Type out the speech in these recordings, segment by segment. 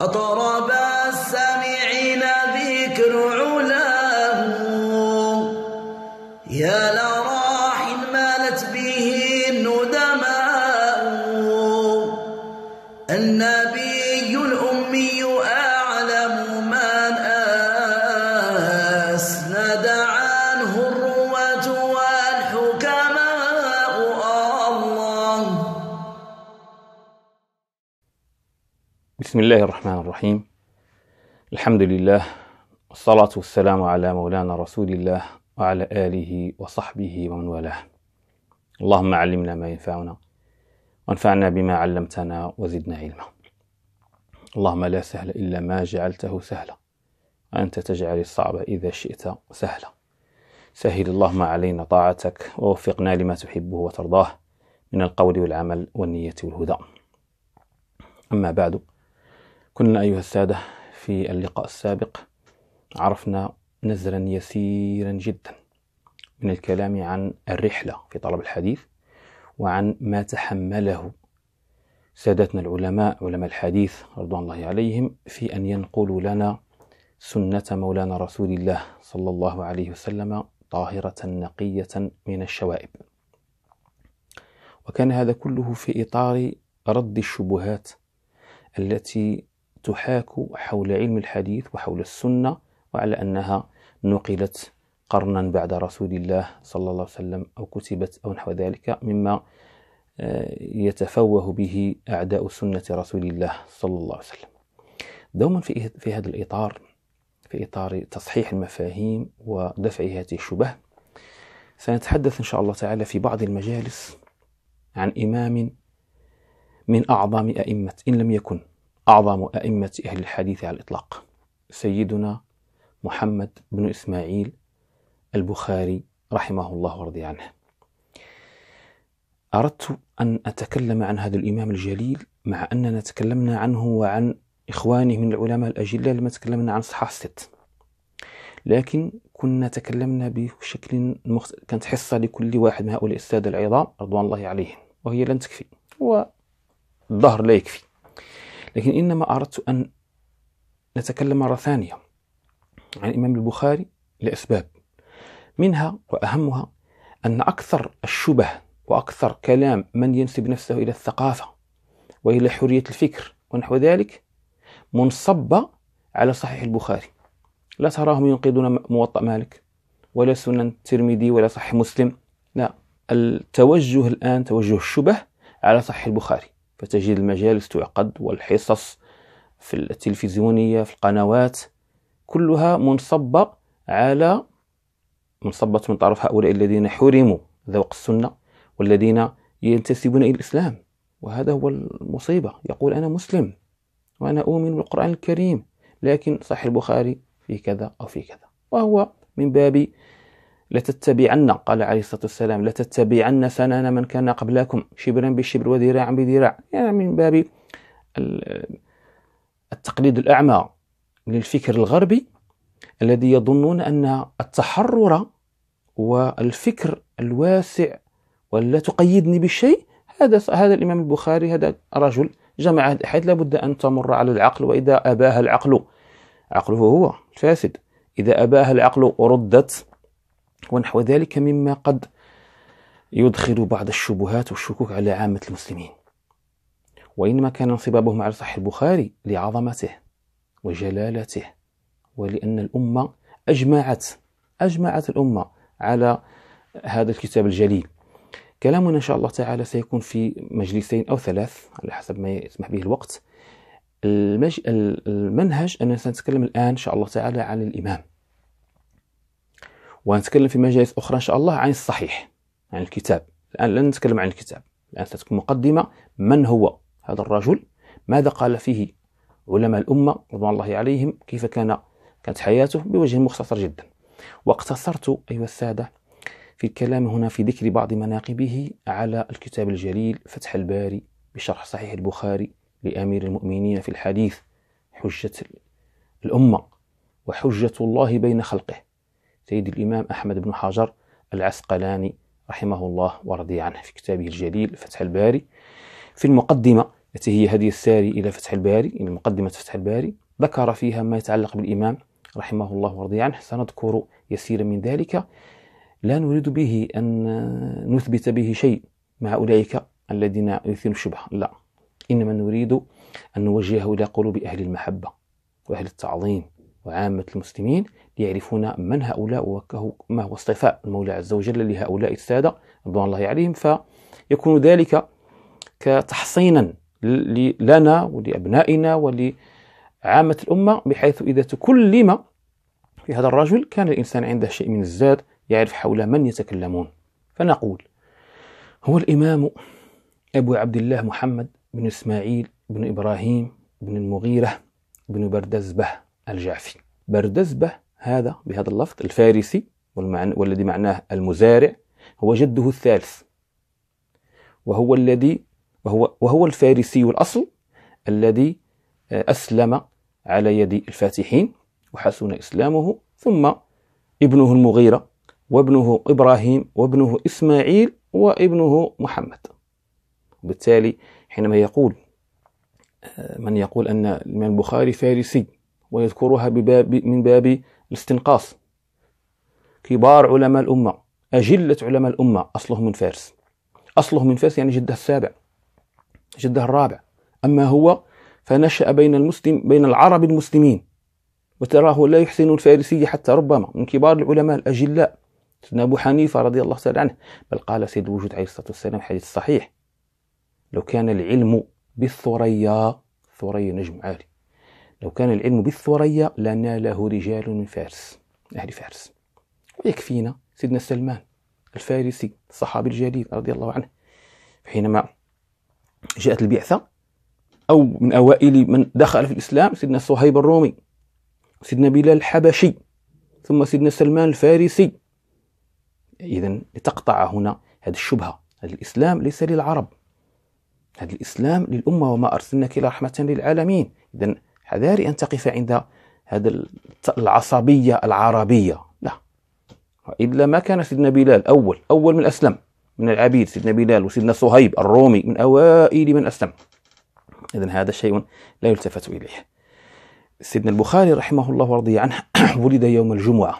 أطرب السامعين ذكر علاه يا لطيف بسم الله الرحمن الرحيم الحمد لله والصلاة والسلام على مولانا رسول الله وعلى آله وصحبه ومن والاه اللهم علمنا ما ينفعنا وانفعنا بما علمتنا وزدنا علما اللهم لا سهل إلا ما جعلته سهلا وأنت تجعل الصعب إذا شئت سهلا سهل اللهم علينا طاعتك ووفقنا لما تحبه وترضاه من القول والعمل والنية والهدى أما بعد كنا أيها السادة في اللقاء السابق عرفنا نزرا يسيرا جدا من الكلام عن الرحلة في طلب الحديث وعن ما تحمله سادتنا العلماء علماء الحديث رضوان الله عليهم في أن ينقلوا لنا سنة مولانا رسول الله صلى الله عليه وسلم طاهرة نقية من الشوائب وكان هذا كله في إطار رد الشبهات التي تحاك حول علم الحديث وحول السنة وعلى أنها نقلت قرنا بعد رسول الله صلى الله عليه وسلم أو كتبت أو نحو ذلك مما آه، يتفوه به أعداء سنة رسول الله صلى الله عليه وسلم دوما في, إه-، في هذا الإطار في إطار تصحيح المفاهيم ودفع هذه الشبه سنتحدث إن شاء الله تعالى في بعض المجالس عن إمام من أعظم أئمة إن لم يكن أعظم أئمة أهل الحديث على الإطلاق سيدنا محمد بن إسماعيل البخاري رحمه الله ورضي عنه أردت أن أتكلم عن هذا الإمام الجليل مع أننا تكلمنا عنه وعن إخوانه من العلماء الأجلاء لما تكلمنا عن صحاح الست لكن كنا تكلمنا بشكل مخت... كانت حصة لكل واحد من هؤلاء السادة العظام رضوان الله عليهم وهي لن تكفي والظهر لا يكفي لكن إنما أردت أن نتكلم مرة ثانية عن الإمام البخاري لأسباب منها وأهمها أن أكثر الشبه وأكثر كلام من ينسب نفسه إلى الثقافة وإلى حرية الفكر ونحو ذلك منصبة على صحيح البخاري لا تراهم ينقدون موطأ مالك ولا سنن الترمذي ولا صحيح مسلم لا التوجه الآن توجه الشبه على صحيح البخاري فتجد المجالس تعقد والحصص في التلفزيونية في القنوات كلها منصبة على منصبة من طرف هؤلاء الذين حرموا ذوق السنة والذين ينتسبون إلى الإسلام وهذا هو المصيبة يقول أنا مسلم وأنا أؤمن بالقرآن الكريم لكن صحيح البخاري في كذا أو في كذا وهو من باب لتتبعن قال عليه الصلاة والسلام لتتبعن سنن من كان قبلكم شبرا بشبر وذراعا بذراع يعني من باب التقليد الأعمى للفكر الغربي الذي يظنون أن التحرر والفكر الواسع ولا تقيدني بشيء هذا هذا الإمام البخاري هذا رجل جمع الأحاديث لابد أن تمر على العقل وإذا أباها العقل عقله هو الفاسد إذا أباها العقل وردت ونحو ذلك مما قد يدخل بعض الشبهات والشكوك على عامة المسلمين وإنما كان انصبابهم على صحيح البخاري لعظمته وجلالته ولأن الأمة أجمعت أجمعت الأمة على هذا الكتاب الجليل كلامنا إن شاء الله تعالى سيكون في مجلسين أو ثلاث على حسب ما يسمح به الوقت المج... المنهج أننا سنتكلم الآن إن شاء الله تعالى عن الإمام ونتكلم في مجالس أخرى إن شاء الله عن الصحيح عن الكتاب الآن لن نتكلم عن الكتاب الآن ستكون مقدمة من هو هذا الرجل ماذا قال فيه علماء الأمة رضوان الله عليهم كيف كان كانت حياته بوجه مختصر جدا واقتصرت أيها السادة في الكلام هنا في ذكر بعض مناقبه على الكتاب الجليل فتح الباري بشرح صحيح البخاري لأمير المؤمنين في الحديث حجة الأمة وحجة الله بين خلقه سيد الإمام أحمد بن حجر العسقلاني رحمه الله ورضي عنه في كتابه الجليل فتح الباري في المقدمة التي هي هدي الساري إلى فتح الباري إلى يعني مقدمة فتح الباري ذكر فيها ما يتعلق بالإمام رحمه الله ورضي عنه سنذكر يسيرا من ذلك لا نريد به أن نثبت به شيء مع أولئك الذين يثيرون الشبهة لا إنما نريد أن نوجهه إلى قلوب أهل المحبة وأهل التعظيم وعامة المسلمين يعرفون من هؤلاء وما هو اصطفاء المولى عز وجل لهؤلاء السادة رضوان الله عليهم فيكون ذلك كتحصينا لنا ولأبنائنا ولعامة الأمة بحيث إذا تكلم في هذا الرجل كان الإنسان عنده شيء من الزاد يعرف حول من يتكلمون فنقول هو الإمام أبو عبد الله محمد بن إسماعيل بن إبراهيم بن المغيرة بن بردزبه الجعفي بردزبه هذا بهذا اللفظ الفارسي والذي معناه المزارع هو جده الثالث وهو الذي وهو وهو الفارسي الأصل الذي آه، أسلم على يد الفاتحين وحسن إسلامه ثم ابنه المغيرة وابنه إبراهيم وابنه إسماعيل وابنه محمد وبالتالي حينما يقول آه، من يقول أن الإمام البخاري فارسي ويذكرها بباب من باب الاستنقاص كبار علماء الأمة أجلة علماء الأمة أصله من فارس أصله من فارس يعني جده السابع جده الرابع أما هو فنشأ بين المسلم بين العرب المسلمين وتراه لا يحسن الفارسية حتى ربما من كبار العلماء الأجلاء سيدنا أبو حنيفة رضي الله تعالى عنه بل قال سيد الوجود عليه الصلاة والسلام حديث صحيح لو كان العلم بالثريا ثريا نجم عالي لو كان العلم بالثريا لناله رجال من فارس أهل فارس ويكفينا سيدنا سلمان الفارسي الصحابي الجليل رضي الله عنه حينما جاءت البعثة أو من أوائل من دخل في الإسلام سيدنا صهيب الرومي سيدنا بلال الحبشي ثم سيدنا سلمان الفارسي إذا تقطع هنا هذه الشبهة هذا الإسلام ليس للعرب هذا الإسلام للأمة وما أرسلناك إلى رحمة للعالمين إذا حذاري أن تقف عند هذا العصبية العربية لا إلا ما كان سيدنا بلال أول أول من أسلم من العبيد سيدنا بلال وسيدنا صهيب الرومي من أوائل من أسلم إذا هذا شيء لا يلتفت إليه سيدنا البخاري رحمه الله ورضي عنه ولد يوم الجمعة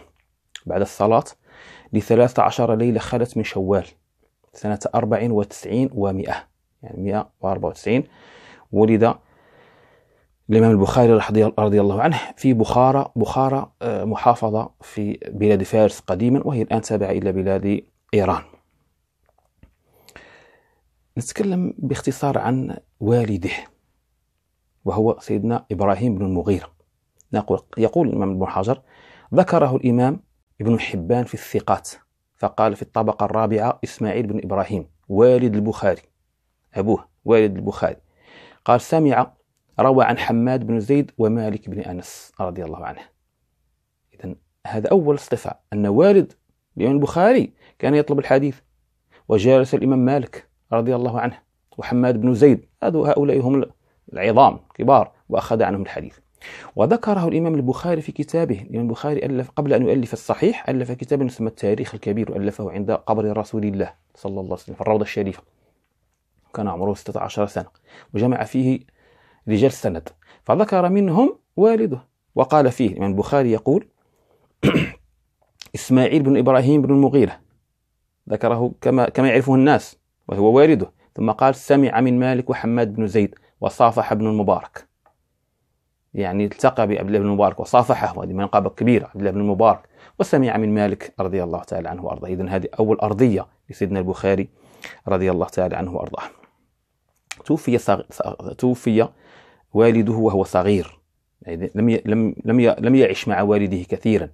بعد الصلاة لثلاثة عشر ليلة خلت من شوال سنة أربع وتسعين ومئة يعني مئة وأربعة وتسعين ولد الإمام البخاري رضي الله عنه في بخارى بخارى آه، محافظة في بلاد فارس قديما وهي الآن تابعة إلى بلاد إيران نتكلم باختصار عن والده وهو سيدنا إبراهيم بن المغيرة يقول الإمام بن حجر ذكره الإمام ابن حبان في الثقات فقال في الطبقة الرابعة إسماعيل بن إبراهيم والد البخاري أبوه والد البخاري قال سمع روى عن حماد بن زيد ومالك بن أنس رضي الله عنه إذا هذا أول اصطفاء أن والد الإمام البخاري كان يطلب الحديث وجالس الإمام مالك رضي الله عنه وحماد بن زيد هؤلاء هم العظام كبار وأخذ عنهم الحديث وذكره الإمام البخاري في كتابه الإمام البخاري ألف قبل أن يؤلف الصحيح ألف كتابا يسمى التاريخ الكبير وألفه عند قبر رسول الله صلى الله عليه وسلم في الروضة الشريفة كان عمره 16 سنة وجمع فيه رجال السند فذكر منهم والده وقال فيه من البخاري يقول إسماعيل بن إبراهيم بن المغيرة ذكره كما كما يعرفه الناس وهو والده ثم قال سمع من مالك وحماد بن زيد وصافح ابن المبارك يعني التقى بعبد الله بن المبارك وصافحه هذه منقبة كبيرة عبد الله بن المبارك وسمع من مالك رضي الله تعالى عنه وأرضاه إذن هذه أول أرضية لسيدنا البخاري رضي الله تعالى عنه وأرضاه توفي صغ... توفي والده وهو صغير يعني لم لم لم لم يعش مع والده كثيرا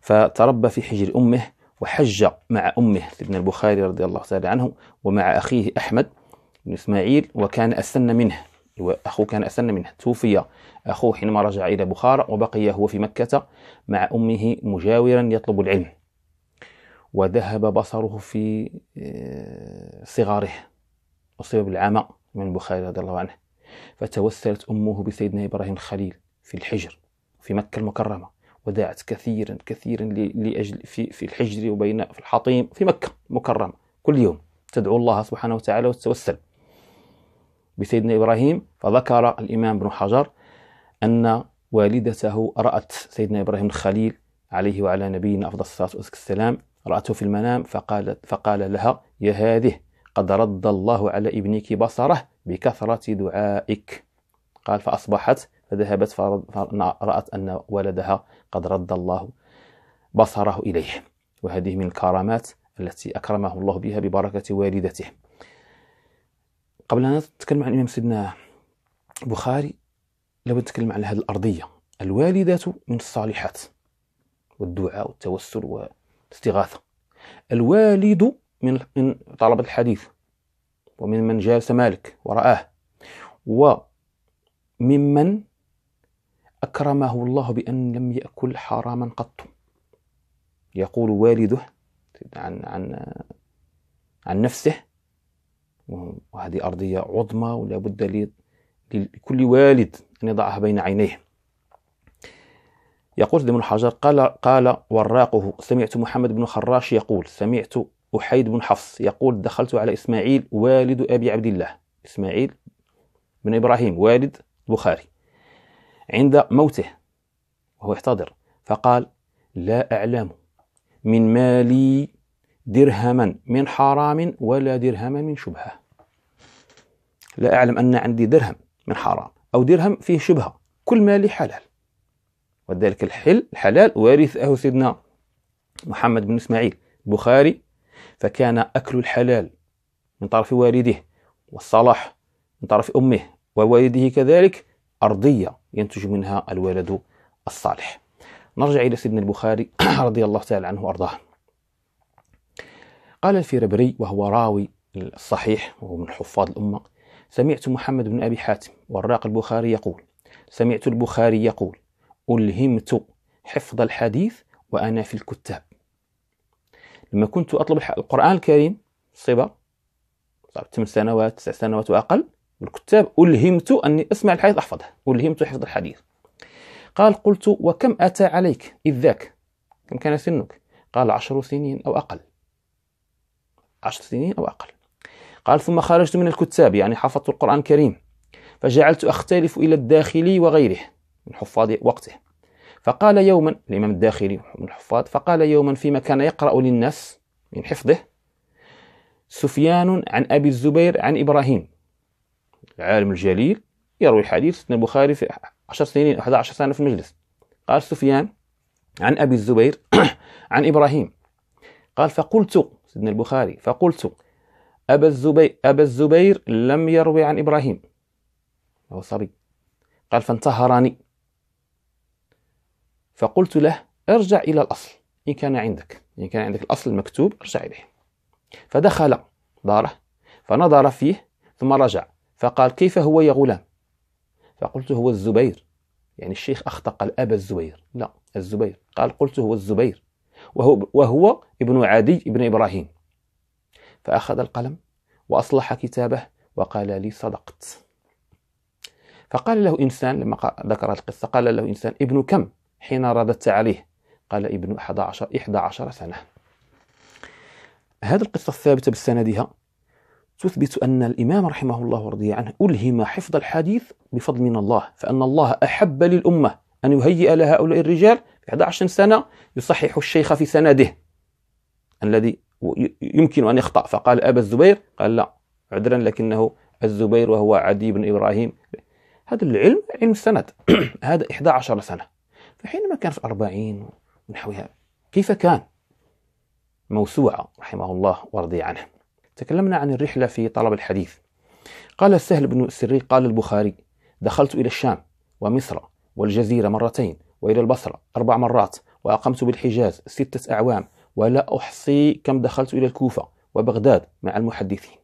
فتربى في حجر امه وحج مع امه ابن البخاري رضي الله تعالى عنه ومع اخيه احمد بن اسماعيل وكان اسن منه واخوه كان اسن منه توفي اخوه حينما رجع الى بخارى وبقي هو في مكه مع امه مجاورا يطلب العلم وذهب بصره في آه، صغاره اصيب بالعمى من البخاري رضي الله عنه فتوسلت أمه بسيدنا إبراهيم الخليل في الحجر في مكة المكرمة وداعت كثيرا كثيرا لأجل في, في الحجر وبين في الحطيم في مكة المكرمة كل يوم تدعو الله سبحانه وتعالى وتتوسل بسيدنا إبراهيم فذكر الإمام ابن حجر أن والدته رأت سيدنا إبراهيم الخليل عليه وعلى نبينا أفضل الصلاة والسلام رأته في المنام فقالت فقال لها يا هذه قد رد الله على ابنك بصره بكثرة دعائك قال فأصبحت فذهبت فرأت أن ولدها قد رد الله بصره إليه وهذه من الكرامات التي أكرمه الله بها ببركة والدته قبل أن نتكلم عن الإمام سيدنا بخاري لو نتكلم عن هذه الأرضية الوالدة من الصالحات والدعاء والتوسل والاستغاثة الوالد من من طلبة الحديث ومن من جالس مالك ورآه وممن أكرمه الله بأن لم يأكل حراما قط يقول والده عن عن عن نفسه وهذه أرضية عظمى ولا بد لكل والد أن يضعها بين عينيه يقول ابن حجر قال قال وراقه سمعت محمد بن خراش يقول سمعت أحيد بن حفص يقول دخلت على إسماعيل والد أبي عبد الله إسماعيل بن إبراهيم والد البخاري عند موته وهو يحتضر فقال لا أعلم من مالي درهما من حرام ولا درهما من شبهة لا أعلم أن عندي درهم من حرام أو درهم فيه شبهة كل مالي حلال وذلك الحل الحلال وارثه سيدنا محمد بن إسماعيل البخاري فكان أكل الحلال من طرف والده والصلاح من طرف أمه ووالده كذلك أرضية ينتج منها الولد الصالح نرجع إلى سيدنا البخاري رضي الله تعالى عنه وأرضاه قال الفيربري وهو راوي الصحيح وهو من حفاظ الأمة سمعت محمد بن أبي حاتم وراق البخاري يقول سمعت البخاري يقول ألهمت حفظ الحديث وأنا في الكتاب لما كنت أطلب القرآن الكريم صبا صار 8 سنوات 9 سنوات وأقل والكتاب ألهمت أني أسمع الحديث أحفظه ألهمت حفظ الحديث قال قلت وكم أتى عليك إذ ذاك كم كان سنك قال عشر سنين أو أقل عشر سنين أو أقل قال ثم خرجت من الكتاب يعني حفظت القرآن الكريم فجعلت أختلف إلى الداخلي وغيره من حفاظ وقته فقال يوما الإمام الداخلي من الحفاظ فقال يوما فيما كان يقرأ للناس من حفظه سفيان عن أبي الزبير عن إبراهيم العالم الجليل يروي الحديث سيدنا البخاري في 10 سنين 11 سنة في المجلس قال سفيان عن أبي الزبير عن إبراهيم قال فقلت سيدنا البخاري فقلت أبا الزبير, أبا الزبير لم يروي عن إبراهيم هو صبي قال فانتهرني فقلت له ارجع إلى الأصل إن كان عندك إن كان عندك الأصل المكتوب ارجع إليه فدخل داره فنظر فيه ثم رجع فقال كيف هو يا غلام فقلت هو الزبير يعني الشيخ أخطأ قال أبا الزبير لا الزبير قال قلت هو الزبير وهو, وهو ابن عدي ابن إبراهيم فأخذ القلم وأصلح كتابه وقال لي صدقت فقال له إنسان لما ذكر القصة قال له إنسان ابن كم حين رددت عليه قال ابن 11 11 سنة هذه القصة الثابتة بسندها تثبت أن الإمام رحمه الله ورضي عنه ألهم حفظ الحديث بفضل من الله فأن الله أحب للأمة أن يهيئ لهؤلاء الرجال 11 سنة يصحح الشيخ في سنده الذي يمكن أن يخطأ فقال أبا الزبير قال لا عذرا لكنه الزبير وهو عدي بن إبراهيم هذا العلم علم السند هذا 11 سنة فحينما كان في الأربعين ونحوها كيف كان موسوعة رحمه الله ورضي عنه تكلمنا عن الرحلة في طلب الحديث قال السهل بن السري قال البخاري دخلت إلى الشام ومصر والجزيرة مرتين وإلى البصرة أربع مرات وأقمت بالحجاز ستة أعوام ولا أحصي كم دخلت إلى الكوفة وبغداد مع المحدثين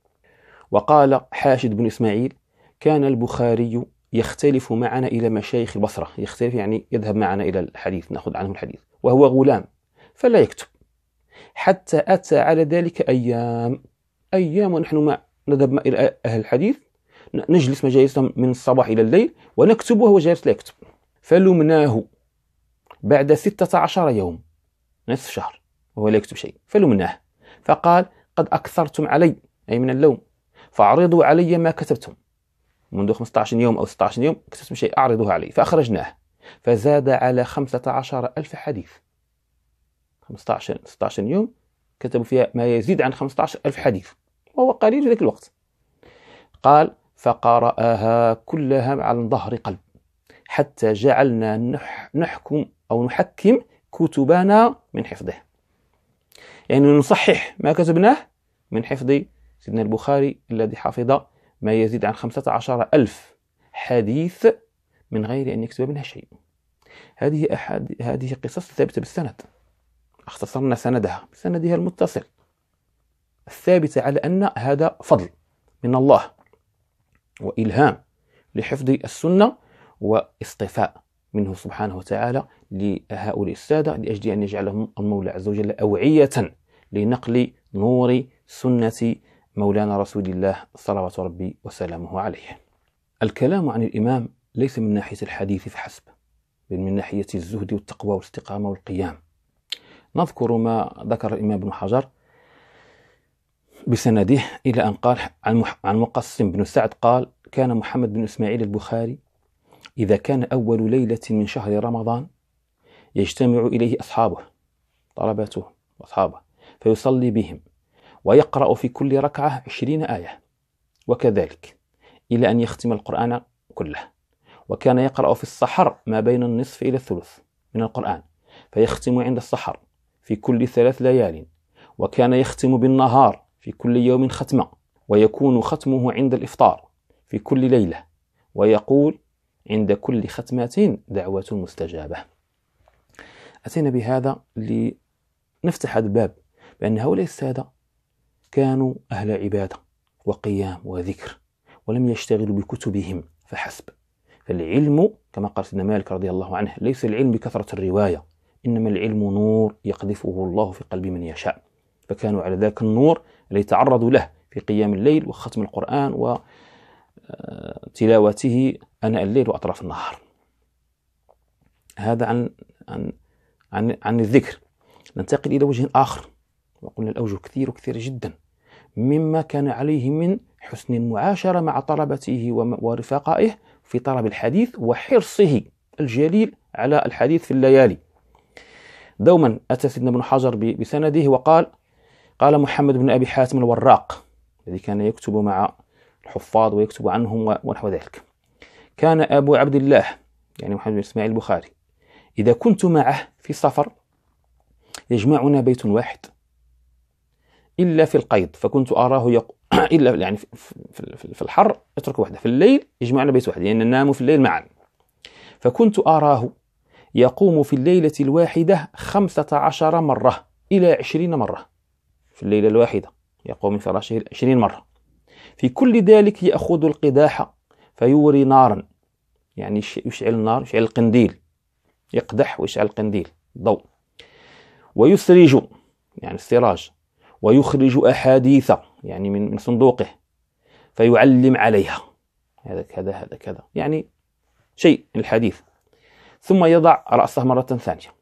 وقال حاشد بن إسماعيل كان البخاري يختلف معنا إلى مشايخ البصرة يختلف يعني يذهب معنا إلى الحديث نأخذ عنه الحديث وهو غلام فلا يكتب حتى أتى على ذلك أيام أيام ونحن مع نذهب إلى أهل الحديث نجلس مجالسهم من الصباح إلى الليل ونكتب وهو جالس لا يكتب فلمناه بعد ستة عشر يوم نصف شهر وهو لا يكتب شيء فلمناه فقال قد أكثرتم علي أي من اللوم فاعرضوا علي ما كتبتم منذ 15 يوم أو 16 يوم كتبت شيء أعرضه عليه فأخرجناه فزاد على 15 ألف حديث 15 16 يوم كتبوا فيها ما يزيد عن 15 ألف حديث وهو قليل في ذاك الوقت قال فقرأها كلها على ظهر قلب حتى جعلنا نح نحكم أو نحكم كتبنا من حفظه يعني نصحح ما كتبناه من حفظ سيدنا البخاري الذي حفظ ما يزيد عن عشر ألف حديث من غير أن يكتب منها شيء هذه أحد هذه قصص ثابتة بالسند اختصرنا سندها بسندها المتصل الثابتة على أن هذا فضل من الله وإلهام لحفظ السنة واصطفاء منه سبحانه وتعالى لهؤلاء السادة لأجل أن يجعلهم المولى عز وجل أوعية لنقل نور سنة مولانا رسول الله صلوات ربي وسلامه عليه الكلام عن الإمام ليس من ناحية الحديث فحسب بل من ناحية الزهد والتقوى والاستقامة والقيام نذكر ما ذكر الإمام ابن حجر بسنده إلى أن قال عن عن مقسم بن سعد قال كان محمد بن إسماعيل البخاري إذا كان أول ليلة من شهر رمضان يجتمع إليه أصحابه طلبته وأصحابه فيصلي بهم ويقرأ في كل ركعة عشرين آية وكذلك إلى أن يختم القرآن كله وكان يقرأ في السحر ما بين النصف إلى الثلث من القرآن فيختم عند السحر في كل ثلاث ليال وكان يختم بالنهار في كل يوم ختمة ويكون ختمه عند الإفطار في كل ليلة ويقول عند كل ختمة دعوة مستجابة أتينا بهذا لنفتح هذا الباب بأن هؤلاء السادة كانوا أهل عبادة وقيام وذكر ولم يشتغلوا بكتبهم فحسب فالعلم كما قال سيدنا مالك رضي الله عنه ليس العلم بكثرة الرواية إنما العلم نور يقذفه الله في قلب من يشاء فكانوا على ذاك النور الذي تعرضوا له في قيام الليل وختم القرآن وتلاوته آه، أناء الليل وأطراف النهار هذا عن عن عن, عن الذكر ننتقل إلى وجه آخر وقلنا الأوجه كثير وكثير جدا مما كان عليه من حسن المعاشرة مع طلبته ورفقائه في طلب الحديث وحرصه الجليل على الحديث في الليالي دوما أتى سيدنا ابن حجر بسنده وقال قال محمد بن أبي حاتم الوراق الذي كان يكتب مع الحفاظ ويكتب عنهم ونحو ذلك كان أبو عبد الله يعني محمد بن إسماعيل البخاري إذا كنت معه في سفر يجمعنا بيت واحد إلا في القيض فكنت أراه يق... إلا يعني في الحر يترك وحده في الليل يجمعنا بيت واحد لان يعني نام في الليل معا فكنت أراه يقوم في الليلة الواحدة خمسة عشر مرة إلى عشرين مرة في الليلة الواحدة يقوم من فراشه عشرين مرة في كل ذلك يأخذ القداح فيوري نارا يعني يشعل النار يشعل القنديل يقدح ويشعل القنديل ضوء ويسرج يعني السراج ويخرج أحاديث يعني من من صندوقه فيعلم عليها هذا كذا هذا كذا يعني شيء من الحديث ثم يضع رأسه مرة ثانية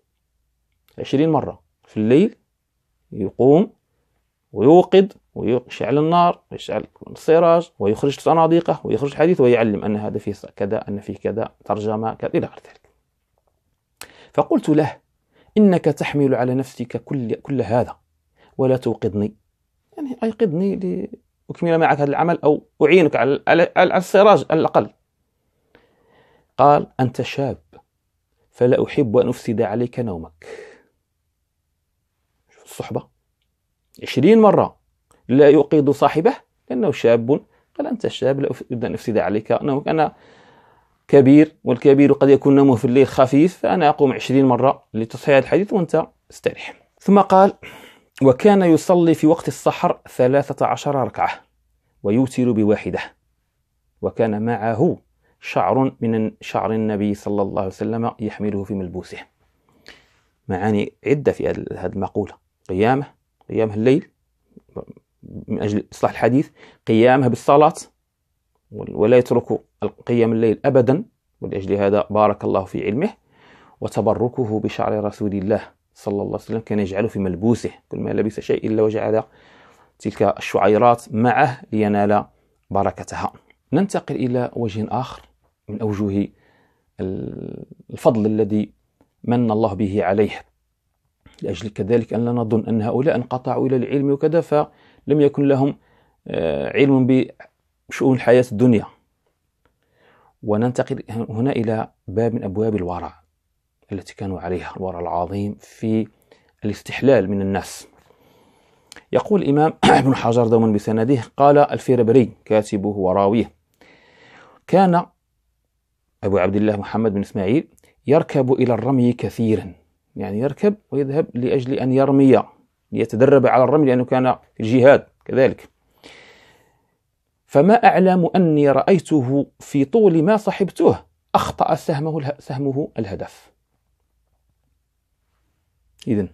عشرين مرة في الليل يقوم ويوقد ويشعل النار ويشعل السراج ويخرج صناديقه ويخرج الحديث ويعلم أن هذا فيه كذا أن فيه كذا ترجمة كذا إلى غير ذلك فقلت له إنك تحمل على نفسك كل, كل هذا ولا توقظني يعني أيقظني لأكمل معك هذا العمل أو أعينك على السراج على الأقل قال أنت شاب فلا أحب أن أفسد عليك نومك شوف الصحبة عشرين مرة لا يوقظ صاحبه لأنه شاب قال أنت شاب لا أريد أن أفسد عليك نومك أنا كبير والكبير قد يكون نومه في الليل خفيف فأنا أقوم عشرين مرة لتصحيح الحديث وأنت استريح ثم قال وكان يصلي في وقت السحر ثلاثة عشر ركعة ويوتر بواحدة وكان معه شعر من شعر النبي صلى الله عليه وسلم يحمله في ملبوسه معاني عدة في هذه المقولة قيامه قيامه الليل من أجل إصلاح الحديث قيامه بالصلاة ولا يترك قيام الليل أبدا ولأجل هذا بارك الله في علمه وتبركه بشعر رسول الله صلى الله عليه وسلم كان يجعله في ملبوسه كل ما لبس شيء إلا وجعل تلك الشعيرات معه لينال بركتها ننتقل إلى وجه آخر من أوجه الفضل الذي من الله به عليه لأجل كذلك أن لا نظن أن هؤلاء انقطعوا إلى العلم وكذا فلم يكن لهم آه، علم بشؤون الحياة الدنيا وننتقل هنا إلى باب من أبواب الورع التي كانوا عليها الورع العظيم في الاستحلال من الناس يقول الإمام ابن حجر دوما بسنده قال الفيربري كاتبه وراويه كان أبو عبد الله محمد بن إسماعيل يركب إلى الرمي كثيرا يعني يركب ويذهب لأجل أن يرمي ليتدرب على الرمي لأنه كان في الجهاد كذلك فما أعلم أني رأيته في طول ما صحبته أخطأ سهمه سهمه الهدف إذا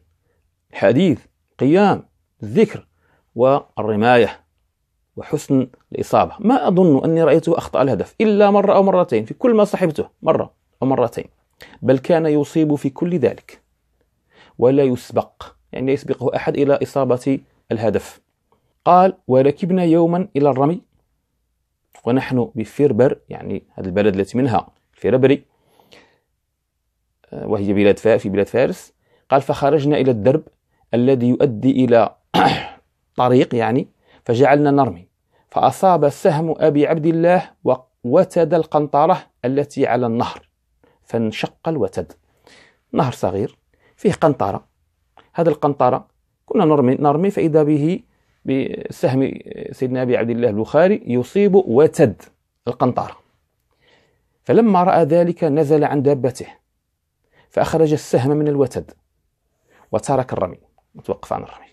حديث قيام الذكر والرماية وحسن الإصابة ما أظن أني رأيته أخطأ الهدف إلا مرة أو مرتين في كل ما صحبته مرة أو مرتين بل كان يصيب في كل ذلك ولا يسبق يعني لا يسبقه أحد إلى إصابة الهدف قال وركبنا يوما إلى الرمي ونحن بفيربر يعني هذا البلد التي منها فيربري آه، وهي بلاد في بلاد فارس قال فخرجنا إلى الدرب الذي يؤدي إلى طريق يعني فجعلنا نرمي فأصاب سهم أبي عبد الله ووتد القنطرة التي على النهر فانشق الوتد نهر صغير فيه قنطرة هذا القنطرة كنا نرمي نرمي فإذا به بسهم سيدنا أبي عبد الله البخاري يصيب وتد القنطرة فلما رأى ذلك نزل عن دابته فأخرج السهم من الوتد وترك الرمي وتوقف عن الرمي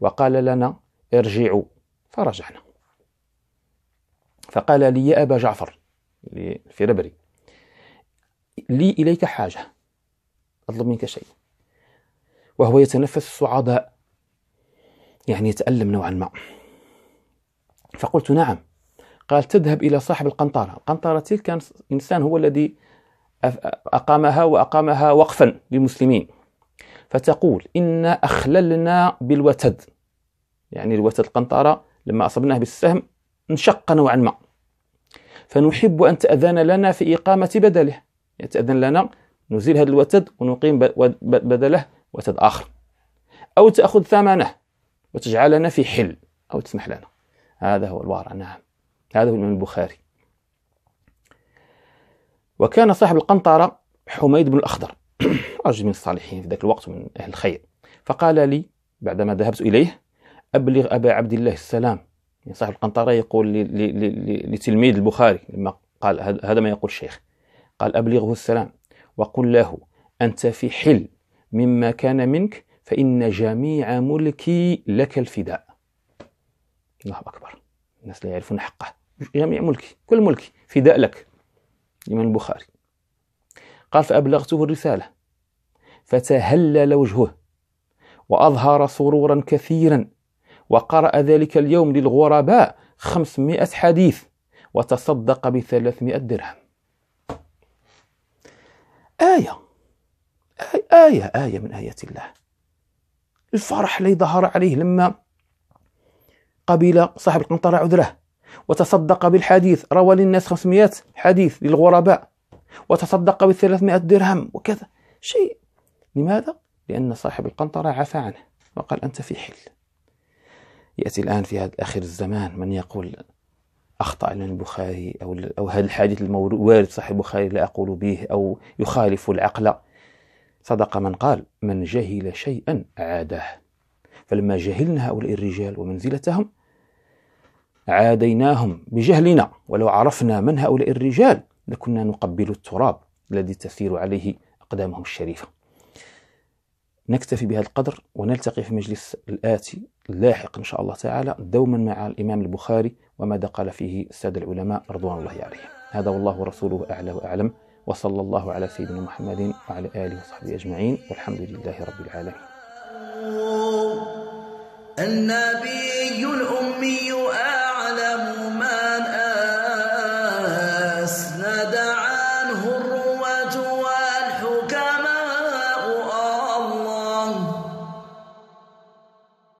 وقال لنا ارجعوا فرجعنا فقال لي يا أبا جعفر في ربري لي إليك حاجة أطلب منك شيء وهو يتنفس الصعداء يعني يتألم نوعا ما فقلت نعم قال تذهب إلى صاحب القنطرة القنطرة تلك كان إنسان هو الذي أقامها وأقامها وقفا للمسلمين فتقول إنا أخللنا بالوتد يعني الوتد القنطرة لما أصبناه بالسهم انشق نوعا ما فنحب أن تأذن لنا في إقامة بدله يعني تأذن لنا نزيل هذا الوتد ونقيم بدله وتد آخر أو تأخذ ثمنه وتجعلنا في حل أو تسمح لنا هذا هو الوارع نعم هذا هو الإمام البخاري وكان صاحب القنطرة حميد بن الأخضر رجل من الصالحين في ذاك الوقت من أهل الخير فقال لي بعدما ذهبت إليه أبلغ أبا عبد الله السلام يعني صاحب القنطرة يقول لتلميذ البخاري لما قال هذا ما يقول الشيخ قال أبلغه السلام وقل له أنت في حل مما كان منك فإن جميع ملكي لك الفداء الله أكبر الناس لا يعرفون حقه جميع ملكي كل ملكي فداء لك لمن البخاري قال فأبلغته الرسالة فتهلل وجهه وأظهر سرورا كثيرا وقرأ ذلك اليوم للغرباء خمسمائة حديث وتصدق بثلاثمائة درهم آية آية آية من آيات الله الفرح الذي ظهر عليه لما قبل صاحب القنطرة عذره وتصدق بالحديث روى للناس 500 حديث للغرباء وتصدق ب 300 درهم وكذا شيء لماذا؟ لأن صاحب القنطرة عفى عنه وقال أنت في حل يأتي الآن في هذا آخر الزمان من يقول أخطأ لنا البخاري أو أو هذا الحديث الوارد صحيح البخاري لا أقول به أو يخالف العقل صدق من قال من جهل شيئا عاداه فلما جهلنا هؤلاء الرجال ومنزلتهم عاديناهم بجهلنا ولو عرفنا من هؤلاء الرجال لكنا نقبل التراب الذي تسير عليه أقدامهم الشريفة نكتفي بهذا القدر ونلتقي في مجلس الآتي اللاحق إن شاء الله تعالى دوما مع الإمام البخاري وماذا قال فيه السادة العلماء رضوان الله عليهم هذا والله ورسوله أعلى وأعلم وصلى الله على سيدنا محمد وعلى آله وصحبه أجمعين والحمد لله رب العالمين النبي الأمي آه